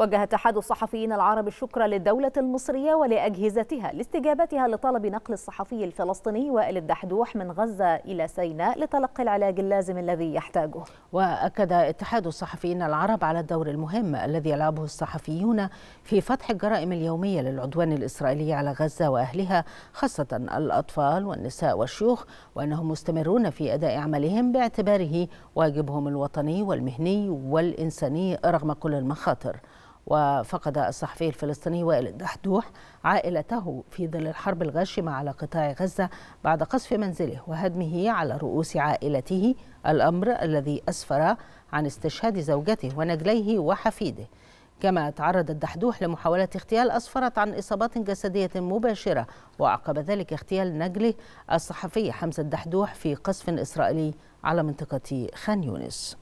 وجه اتحاد الصحفيين العرب الشكر للدولة المصرية ولأجهزتها لاستجابتها لطلب نقل الصحفي الفلسطيني وائل الدحدوح من غزة إلى سيناء لتلقي العلاج اللازم الذي يحتاجه وأكد اتحاد الصحفيين العرب على الدور المهم الذي يلعبه الصحفيون في فتح الجرائم اليومية للعدوان الإسرائيلي على غزة وأهلها خاصة الأطفال والنساء والشيوخ وأنهم مستمرون في أداء عملهم باعتباره واجبهم الوطني والمهني والإنساني رغم كل المخاطر وفقد الصحفي الفلسطيني وائل الدحدوح عائلته في ظل الحرب الغاشمة على قطاع غزة بعد قصف منزله وهدمه على رؤوس عائلته الأمر الذي أسفر عن استشهاد زوجته ونجليه وحفيده كما تعرض الدحدوح لمحاولة اغتيال أسفرت عن إصابات جسدية مباشرة وعقب ذلك اغتيال نجله الصحفي حمزة الدحدوح في قصف إسرائيلي على منطقة خان يونس